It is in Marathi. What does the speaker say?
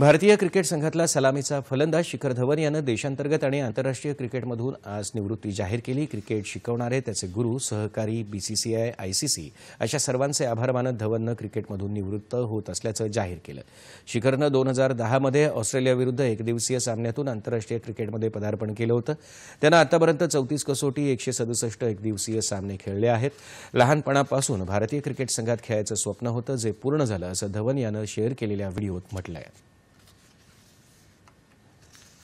भारतीय क्रिकेट संघातला सलामीचा फलंदाज शिखर धवन यानं देशांतर्गत आणि आंतरराष्ट्रीय क्रिकेटमधून आज निवृत्ती जाहीर केली क्रिकेट शिकवणारे त्याचे गुरु सहकारी बीसीसीआय आयसीसी अशा सर्वांचे आभार मानत धवननं क्रिकेटमधून निवृत्त होत असल्याचं जाहीर केलं शिखरनं दोन हजार दहामध्ये ऑस्ट्रेलियाविरुद्ध एकदिवसीय सामन्यातून आंतरराष्ट्रीय क्रिकेटमध्ये पदार्पण केलं होतं त्यानं आतापर्यंत चौतीस कसोटी एकशे सदुसष्ट एकदिवसीय सामने खेळले आहेत लहानपणापासून भारतीय क्रिकेट संघात खेळायचं स्वप्न होतं जे पूर्ण झालं असं धवन यानं शेअर केलेल्या व्हिडिओत म्हटलं आहे